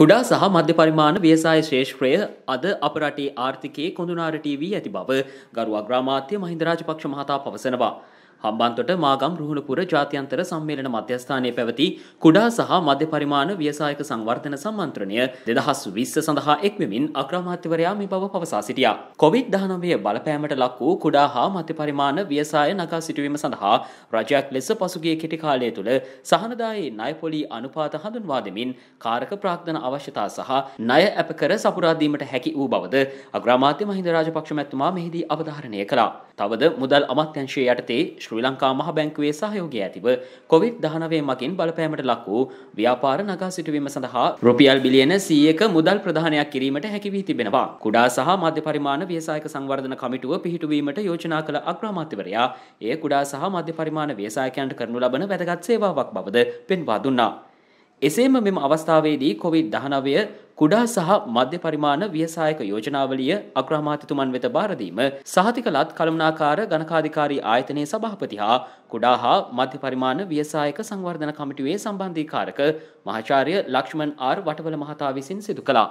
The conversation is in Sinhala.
කුඩා සහ මධ්‍ය පරිමාණ ව්‍යවසාය ශේෂ්ත්‍රය අද අප රටේ ආර්ථිකයේ කොඳුනාරටී වී ඇති බව ගරුවා ග්‍රාමාත්‍ය මහින්ද රාජපක්ෂ මහතා පවසනවා. හම්බන්තොට මාගම් රුහුණපුර ජාත්‍යන්තර සම්මේලන මධ්‍යස්ථානයේ පැවති කුඩා සහ මධ්‍ය පරිමාණ ව්‍යසායක සංවර්ධන සම්මන්ත්‍රණය දෙදහස් විස්ස සඳහා එක්වෙමින් අග්‍රාමාත්‍යවරයා මේ බව පවසා සිටියා. කොවිඩ් දහනවය බලපෑමට ලක් වූ කුඩා හා මධ්‍ය පරිමාණ ව්‍යසාය නගා සිටුවීම සඳහා රජයක් ලෙස පසුගිය කෙටි කාලය තුළ සහනදායේ ණයපොලී අනුපාත හඳුන්වා දෙමින් කාරක ප්‍රාග්ධන අවශ්‍යතා සහ ණය ඇප කර සපුරාදීමට හැකි වූ බවද අග්‍රාමාත්‍ය මහින්ද රාජපක්ෂ මැතිතුමා මෙහිදී අවධාරණය කළා. තවද මුදල් අමාත්‍යංශයේ යටතේ ශ්‍රී ලංකා මහ බැංකුවේ සහයෝගය ඇතිව කොවිඩ් 19 මගින් බලපෑමට ලක් වූ ව්‍යාපාර නගා සිටුවීම සඳහා රුපියල් බිලියන 100ක මුදල් ප්‍රදානයක් කිරීමට හැකි වී තිබෙනවා. කුඩා සහ මධ්‍ය පරිමාණ ව්‍යවසායක සංවර්ධන කමිටුව පිහිටුවීමට යෝජනා කළ අග්‍රාමාත්‍යවරයා එය කුඩා සහ මධ්‍ය පරිමාණ ව්‍යවසායකයන්ට කරනු ලබන වැදගත් සේවාවක් බවද පෙන්වා දුන්නා. එසේම මෙම අවස්ථාවේදී කොවිD-19 කුඩා සහ මධ්‍ය පරිමාණ ව්‍යසායක යෝජනාවලිය අග්‍රාමාත්‍යතුමන් වෙත බාරදීම සහතික ලත් කළමනාකාර ගණකාධිකාරී ආයතනයේ සභාපති හා කුඩා හා මධ්‍ය පරිමාණ ව්‍යසායක සංවර්ධන කමිටුවේ සම්බන්ධීකාරක මහාචාර්ය ලක්ෂ්මන් ආර් වටවල මහතා විසින් සිදු කළා.